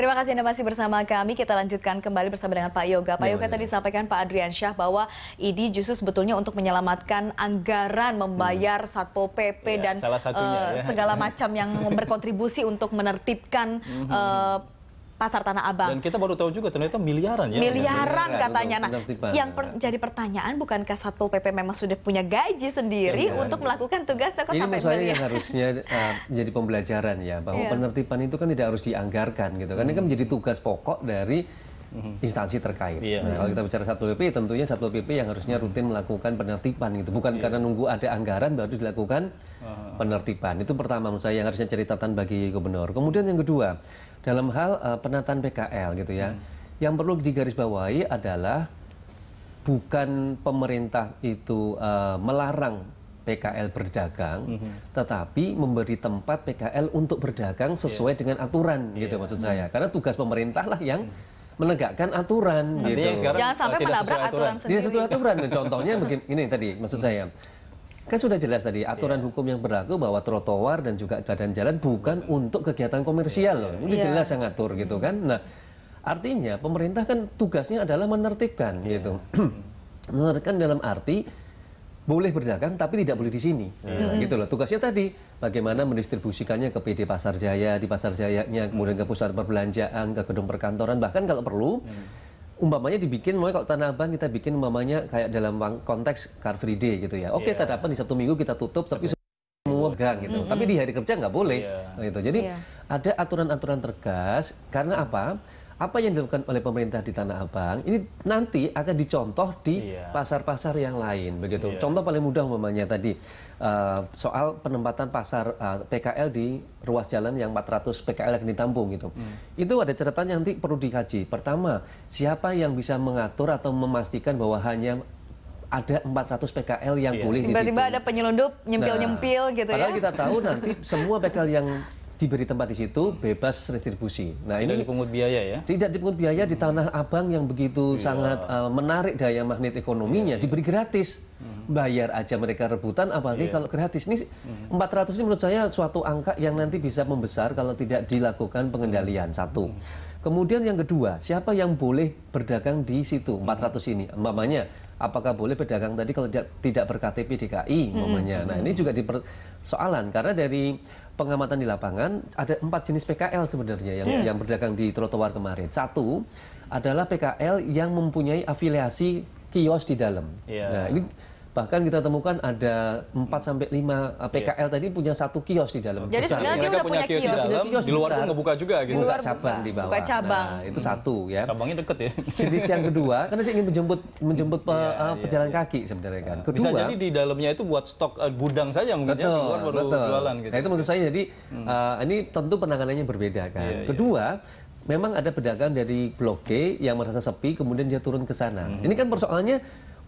Terima kasih Anda masih bersama kami. Kita lanjutkan kembali bersama dengan Pak Yoga. Pak ya, Yoga ya. tadi disampaikan Pak Adrian Syah bahwa ini justru sebetulnya untuk menyelamatkan anggaran membayar hmm. Satpol PP ya, dan uh, ya. segala macam yang berkontribusi untuk menertibkan uh, pasar Tanah Abang. Dan kita baru tahu juga ternyata miliaran ya. Miliaran ya, katanya. Nah, yang per, jadi pertanyaan bukankah Satpol PP memang sudah punya gaji sendiri ya, untuk ya. melakukan tugas? kok Ini sampai saya yang harusnya uh, menjadi pembelajaran ya bahwa ya. penertiban itu kan tidak harus dianggarkan gitu. Karena kan hmm. kan menjadi tugas pokok dari hmm. instansi terkait. Iya. Nah, kalau hmm. kita bicara Satpol PP, tentunya Satpol PP yang harusnya hmm. rutin melakukan penertiban gitu, bukan iya. karena nunggu ada anggaran baru dilakukan ah. penertiban. Itu pertama menurut saya yang harusnya catatan bagi gubernur. Kemudian yang kedua, dalam hal uh, penataan PKL gitu ya. Hmm. Yang perlu digarisbawahi adalah bukan pemerintah itu uh, melarang PKL berdagang, mm -hmm. tetapi memberi tempat PKL untuk berdagang sesuai yeah. dengan aturan, yeah. gitu maksud hmm. saya. Karena tugas pemerintah lah yang hmm. menegakkan aturan, Artinya gitu. Jangan sampai eh, menabrak aturan, aturan sendiri. Ya, aturan. Contohnya begini, ini tadi maksud hmm. saya Kan sudah jelas tadi aturan yeah. hukum yang berlaku bahwa trotoar dan juga badan jalan bukan untuk kegiatan komersial yeah. loh. Iya. Ini yeah. jelas yang ngatur gitu hmm. kan. Nah, artinya pemerintah kan tugasnya adalah menertibkan yeah. gitu. Hmm. menertibkan dalam arti boleh berdagang tapi tidak boleh di sini. Yeah. Iya. Gitu loh. Tugasnya tadi bagaimana mendistribusikannya ke PD Pasar Jaya, di Pasar Jayanya, kemudian ke pusat perbelanjaan, ke gedung perkantoran, bahkan kalau perlu yeah hmm umpamanya dibikin, mulai kalau Tanah Abang kita bikin umpamanya kayak dalam konteks Car Free Day gitu ya. Oke, okay, iya. yeah. Tanah di Sabtu Minggu kita tutup, tapi semua gang gitu. Mm -hmm. Tapi di hari kerja nggak boleh. Yeah. Iya. Gitu. Jadi yeah. ada aturan-aturan terkas, karena apa? apa yang dilakukan oleh pemerintah di Tanah Abang ini nanti akan dicontoh di iya. pasar-pasar yeah. yang lain begitu. Yeah. Contoh paling mudah umpamanya tadi uh, soal penempatan pasar uh, eh, PKL di ruas jalan yang 400 PKL yang ditampung gitu. Mm. Itu ada catatan yang nanti perlu dikaji. Pertama, siapa yang bisa mengatur atau memastikan bahwa hanya ada 400 PKL yang yeah. boleh Tiba-tiba ada penyelundup nyempil-nyempil nah, gitu padahal ya. Padahal kita tahu nanti semua PKL yang diberi tempat di situ bebas redistribusi. Nah tidak ini dipungut biaya ya? Tidak dipungut biaya hmm. di tanah abang yang begitu yeah. sangat uh, menarik daya magnet ekonominya yeah, iya. diberi gratis. Hmm. Bayar aja mereka rebutan apalagi yeah. kalau gratis. Ini hmm. 400 ini menurut saya suatu angka yang nanti bisa membesar kalau tidak dilakukan pengendalian satu. Hmm. Kemudian yang kedua, siapa yang boleh berdagang di situ 400 hmm. ini? Umpamanya apakah boleh berdagang tadi kalau tidak, berKTP DKI hmm. umpamanya. -hmm. Nah, ini juga dipersoalan karena dari pengamatan di lapangan ada empat jenis PKL sebenarnya yang hmm. yang berdagang di trotoar kemarin. Satu adalah PKL yang mempunyai afiliasi kios di dalam. Yeah. Nah, ini bahkan kita temukan ada 4 sampai 5 PKL yeah. tadi punya satu kios di dalam. Jadi sebenarnya dia udah punya kios, kios. di dalam, kios di luar pun ngebuka juga gitu. Buka cabang buka. di bawah. Buka cabang. Nah, itu hmm. satu ya. Cabangnya deket ya. Jenis yang kedua karena dia ingin menjemput menjemput pe, yeah, iya, uh, iya, pejalan yeah, kaki sebenarnya kan. Nah, kedua, Bisa jadi di dalamnya itu buat stok uh, gudang saja mungkin betul, ya, di luar baru betul. jualan nah, gitu. Nah, itu maksud saya jadi uh, ini tentu penanganannya berbeda kan. Yeah, iya. kedua yeah. Memang ada pedagang dari Blok G yang merasa sepi, kemudian dia turun ke sana. Mm -hmm. Ini kan persoalannya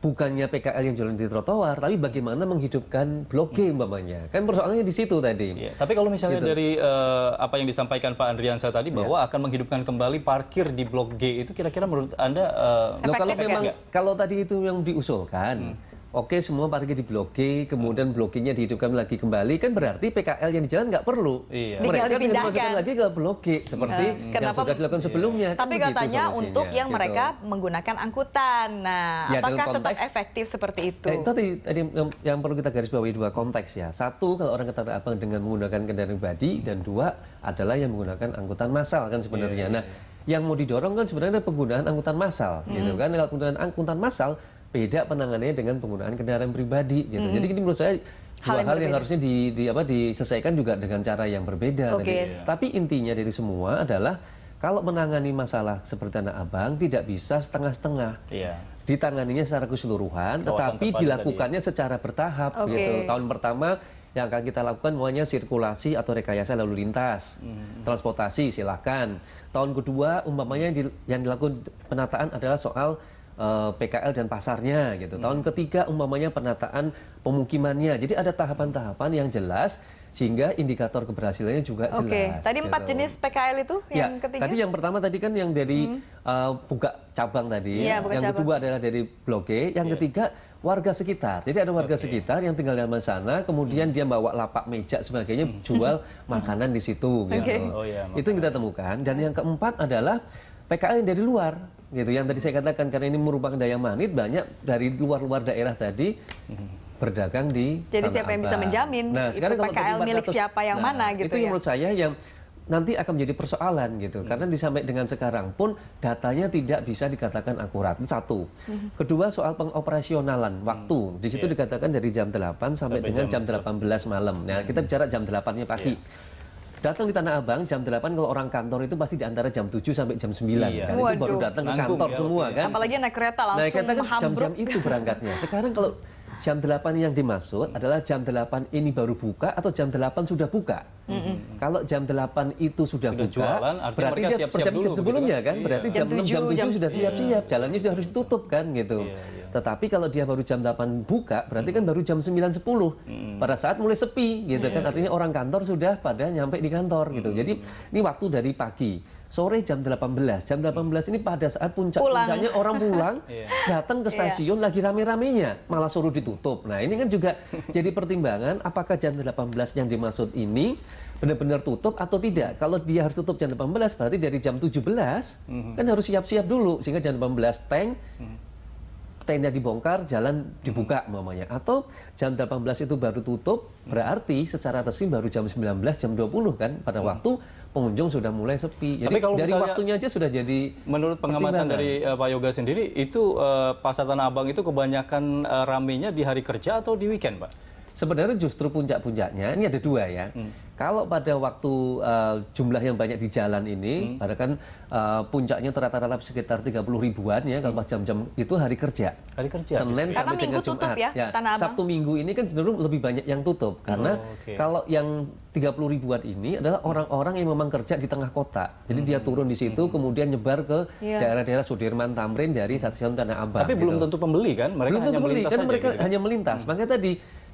bukannya PKL yang jualan di trotoar, tapi bagaimana menghidupkan Blok G umpamanya. Kan persoalannya di situ tadi. Ya, tapi kalau misalnya gitu. dari uh, apa yang disampaikan Pak Andriansa tadi iya. bahwa ya. akan menghidupkan kembali parkir di Blok G itu kira-kira menurut Anda uh, eh, no, nah, kalau memang kan? kalau tadi itu yang diusulkan hmm Oke, semua parkir di bloki, kemudian blokinya dihidupkan lagi kembali, kan berarti PKL yang di jalan nggak perlu. Iya. Mereka kan dimasukkan lagi ke bloki seperti hmm. yang kenapa, sudah dilakukan iya. sebelumnya. Iya. Tapi katanya untuk yang gitu. mereka menggunakan angkutan, nah ya, apakah konteks, tetap efektif seperti itu? Ya, tadi, tadi yang, yang perlu kita garis bawahi dua konteks ya. Satu kalau orang ketara apa Abang dengan menggunakan kendaraan pribadi, dan dua adalah yang menggunakan angkutan massal kan sebenarnya. Yeah. Iya, nah, iya. yang mau didorong kan sebenarnya penggunaan angkutan massal, mm. gitu hmm. kan? Kalau penggunaan angkutan massal beda penanganannya dengan penggunaan kendaraan pribadi gitu. mm Jadi ini menurut saya dua hal, yang, hal yang harusnya di, di apa diselesaikan juga dengan cara yang berbeda okay. tadi. Iya. Tapi intinya dari semua adalah kalau menangani masalah seperti anak abang tidak bisa setengah-setengah. Iya. Ditanganinya secara keseluruhan, Kawasan tetapi dilakukannya tadi. secara bertahap okay. gitu. Tahun pertama yang akan kita lakukan semuanya sirkulasi atau rekayasa lalu lintas, hmm. transportasi silakan. Tahun kedua umpamanya yang dilakukan penataan adalah soal Eh, PKL dan pasarnya gitu. Hmm. Tahun ketiga umpamanya penataan pemukimannya. Jadi ada tahapan-tahapan yang jelas sehingga indikator keberhasilannya juga okay. jelas. Oke, tadi empat gitu. jenis PKL itu ya, yang ya, ketiga. Tadi yang pertama tadi kan yang dari hmm. uh, buka cabang tadi. Ya, buka yang cabang. kedua adalah dari Blok G, yang yeah. ketiga warga sekitar. Jadi ada warga okay. sekitar yang tinggal di sana, kemudian hmm. dia bawa lapak meja sebagainya hmm. jual makanan di situ gitu. Okay. Oh, ya, Itu yang kita temukan dan yang keempat adalah PKL yang dari luar gitu yang tadi saya katakan karena ini merupakan daya magnet banyak dari luar-luar daerah tadi berdagang di jadi Tanah siapa Abang. yang bisa menjamin nah sekarang PKL milik 400, siapa yang nah, mana gitu itu ya? yang menurut saya yang nanti akan menjadi persoalan gitu hmm. karena disampaikan dengan sekarang pun datanya tidak bisa dikatakan akurat satu hmm. kedua soal pengoperasionalan waktu hmm. di situ yeah. dikatakan dari jam 8 sampai, sampai dengan jam, jam 18 malam nah kita hmm. bicara jam 8-nya pagi yeah Datang di Tanah Abang jam 8 kalau orang kantor itu pasti di antara jam 7 sampai jam 9. Iya. kan? Waduh. itu baru datang ke kantor Langgung, ya, semua ya. kan. Apalagi naik kereta langsung Naik kereta kan jam-jam itu berangkatnya. Sekarang kalau jam 8 yang dimaksud hmm. adalah jam 8 ini baru buka atau jam 8 sudah buka. Mm -hmm. Kalau jam 8 itu sudah, sudah buka, jualan, berarti dia siap -siap jam dulu, sebelumnya kan, iya. berarti jam, jam 6, 7, jam 7 jam, sudah siap-siap, iya. jalannya sudah harus ditutup kan gitu. Iya, iya. Tetapi kalau dia baru jam 8 buka, berarti mm -hmm. kan baru jam 9.10. Mm -hmm. Pada saat mulai sepi gitu mm -hmm. kan, iya, iya. artinya orang kantor sudah pada nyampe di kantor gitu. Mm -hmm. Jadi ini waktu dari pagi sore jam 18. Jam 18 ini pada saat puncak-puncaknya orang pulang, iya. datang ke iya. stasiun lagi rame-ramenya, malah suruh ditutup. Nah, ini kan juga jadi pertimbangan apakah jam 18 yang dimaksud ini benar-benar tutup atau tidak. Kalau dia harus tutup jam 18 berarti dari jam 17 mm -hmm. kan harus siap-siap dulu sehingga jam 18 tank mm -hmm tenda dibongkar, jalan dibuka mamanya. Hmm. Atau jam 18 itu baru tutup, hmm. berarti secara resmi baru jam 19, jam 20 kan pada hmm. waktu pengunjung sudah mulai sepi. Jadi Tapi kalau dari waktunya aja sudah jadi menurut pengamatan dari uh, Pak Yoga sendiri itu uh, pasar Tanah Abang itu kebanyakan uh, ramenya di hari kerja atau di weekend, Pak? Sebenarnya justru puncak-puncaknya ini ada dua ya. Hmm. Kalau pada waktu uh, jumlah yang banyak di jalan ini, hmm. kan uh, puncaknya rata-rata sekitar 30 ribuan ya, kalau hmm. pas jam-jam itu hari kerja. Hari kerja. Senin sampai dengan Jumat. Ya, ya Tanah Abang. Sabtu Minggu ini kan cenderung lebih banyak yang tutup hmm, karena oh, okay. kalau yang 30 ribuan ini adalah hmm. orang-orang yang memang kerja di tengah kota. Jadi hmm. dia turun di situ hmm. kemudian nyebar ke daerah iya. daerah-daerah Sudirman, Tamrin dari stasiun Tanah Abang. Tapi gitu. belum tentu pembeli kan? Mereka belum tentu pembeli kan mereka gitu, ya? hanya melintas. Hmm. Makanya tadi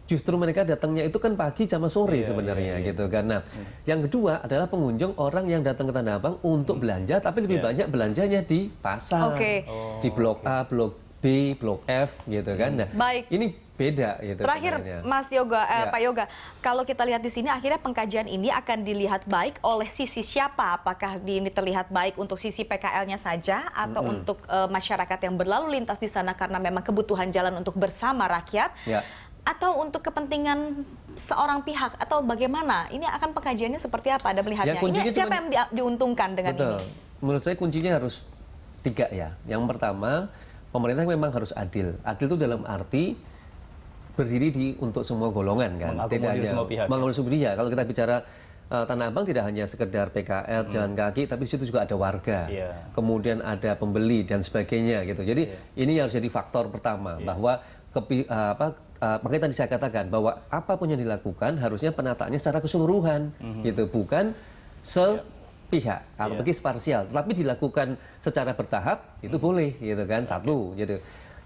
justru mereka datangnya itu kan pagi sama sore yeah, sebenarnya yeah, yeah. gitu kan. Nah, yeah. Hmm. yang kedua adalah pengunjung orang yang datang ke Tanah Abang untuk hmm. belanja tapi lebih yeah. banyak belanjanya di pasar. Okay. Oh, di Blok okay. A, oh, Blok B, Blok F gitu kan. Hmm. Nah, Baik. ini beda gitu. Terakhir sebenarnya. Mas Yoga, eh, ya. Pak Yoga, kalau kita lihat di sini akhirnya pengkajian ini akan dilihat baik oleh sisi siapa? Apakah di ini terlihat baik untuk sisi PKL-nya saja atau mm -hmm. untuk eh, masyarakat yang berlalu lintas di sana karena memang kebutuhan jalan untuk bersama rakyat? Ya atau untuk kepentingan seorang pihak atau bagaimana? Ini akan pengkajiannya seperti apa? ada melihatnya? Ya, ini siapa cuman, yang diuntungkan dengan betul. ini? Menurut saya kuncinya harus tiga ya. Yang pertama, pemerintah memang harus adil. Adil itu dalam arti berdiri di untuk semua golongan kan, tidak hanya semua pihak. Ya. Mengakomodir semua pihak. Kalau kita bicara uh, Tanah Abang tidak hanya sekedar PKL hmm. jalan kaki, tapi di situ juga ada warga, yeah. kemudian ada pembeli dan sebagainya gitu. Jadi yeah. ini harus jadi faktor pertama yeah. bahwa kepi, eh, apa uh, makanya tadi saya katakan bahwa apapun yang dilakukan harusnya penataannya secara keseluruhan mm-hmm. gitu bukan sepihak yeah. apalagi yeah. sparsial tapi dilakukan secara bertahap itu mm boleh gitu kan okay. satu gitu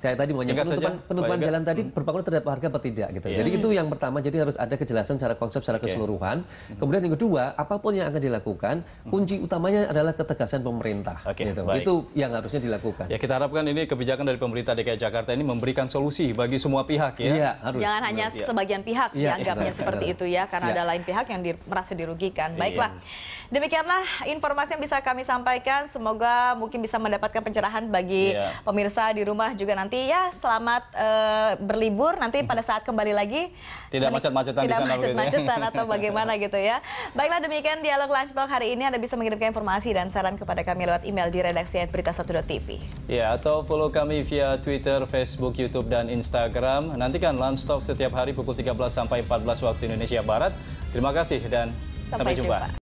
kayak tadi mau penutupan, penutupan jalan tadi hmm. berpengaruh terhadap harga apa tidak gitu. Yeah. Jadi itu hmm. yang pertama jadi harus ada kejelasan secara konsep secara okay. keseluruhan. Hmm. Kemudian yang kedua, apapun yang akan dilakukan, kunci utamanya adalah ketegasan pemerintah okay, gitu. Itu yang harusnya dilakukan. Ya kita harapkan ini kebijakan dari pemerintah DKI Jakarta ini memberikan solusi bagi semua pihak ya. ya harus. Jangan hanya ya. sebagian pihak ya, dianggapnya ya, seperti itu ya karena ya. ada lain pihak yang di, merasa dirugikan. Iya. Baiklah. Demikianlah informasi yang bisa kami sampaikan. Semoga mungkin bisa mendapatkan pencerahan bagi ya. pemirsa di rumah juga nanti nanti ya selamat uh, berlibur. Nanti pada saat kembali lagi tidak macet-macetan tidak macet-macetan atau bagaimana gitu ya. Baiklah demikian dialog Lunch Talk hari ini Anda bisa mengirimkan informasi dan saran kepada kami lewat email di redaksi berita TV. Ya, atau follow kami via Twitter, Facebook, YouTube dan Instagram. Nantikan Lunch Talk setiap hari pukul 13 sampai 14 waktu Indonesia Barat. Terima kasih dan sampai, sampai jumpa. jumpa.